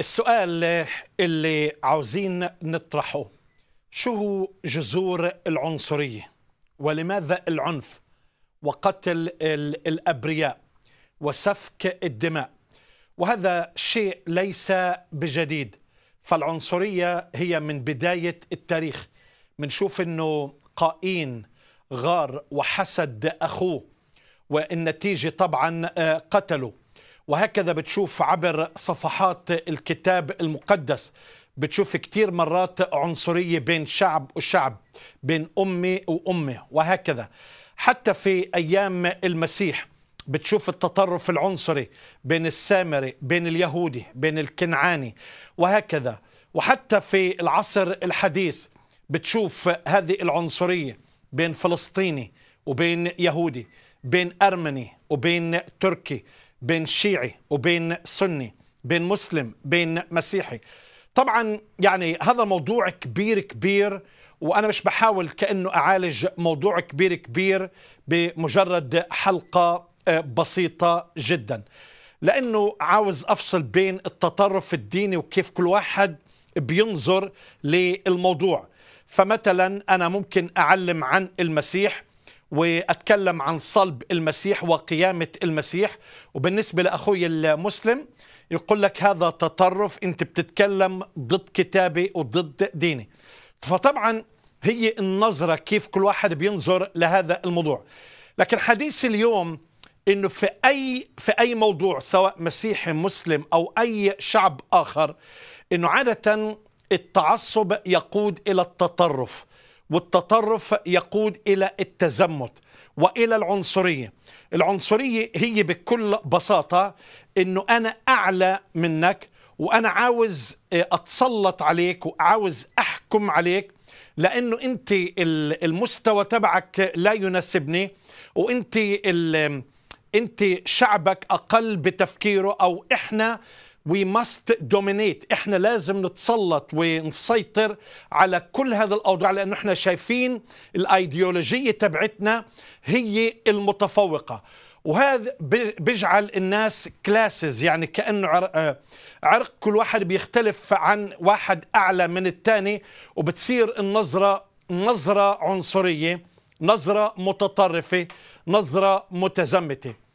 السؤال اللي عاوزين نطرحه شو هو جذور العنصرية ولماذا العنف وقتل الأبرياء وسفك الدماء وهذا شيء ليس بجديد فالعنصرية هي من بداية التاريخ منشوف أنه قائين غار وحسد أخوه والنتيجة طبعا آه، قتله وهكذا بتشوف عبر صفحات الكتاب المقدس بتشوف كتير مرات عنصرية بين شعب وشعب بين أمي وأمي وهكذا حتى في أيام المسيح بتشوف التطرف العنصري بين السامري بين اليهودي بين الكنعاني وهكذا وحتى في العصر الحديث بتشوف هذه العنصرية بين فلسطيني وبين يهودي بين أرمني وبين تركي بين شيعي وبين سني بين مسلم بين مسيحي طبعا يعني هذا موضوع كبير كبير وانا مش بحاول كانه اعالج موضوع كبير كبير بمجرد حلقه آه، بسيطه جدا لانه عاوز افصل بين التطرف الديني وكيف كل واحد بينظر للموضوع فمثلا انا ممكن اعلم عن المسيح وأتكلم عن صلب المسيح وقيامة المسيح وبالنسبة لأخوي المسلم يقول لك هذا تطرف أنت بتتكلم ضد كتابي وضد ديني فطبعا هي النظرة كيف كل واحد بينظر لهذا الموضوع لكن حديث اليوم انه في اي في اي موضوع سواء مسيحي مسلم او اي شعب اخر انه عاده التعصب يقود الى التطرف والتطرف يقود إلى التزمت والى العنصريه العنصريه هي بكل بساطه انه انا اعلى منك وانا عاوز آه، اتسلط عليك وعاوز احكم عليك لانه انت المستوى تبعك لا يناسبني وانت انت شعبك اقل بتفكيره او احنا وي ماست دومينيت احنا لازم نتسلط ونسيطر على كل هذا الاوضاع لانه احنا شايفين الايديولوجيه تبعتنا هي المتفوقه وهذا بيجعل الناس كلاسز يعني كانه آه، عرق كل واحد بيختلف عن واحد اعلى من الثاني وبتصير النظره نظره عنصريه نظره متطرفه نظره متزمته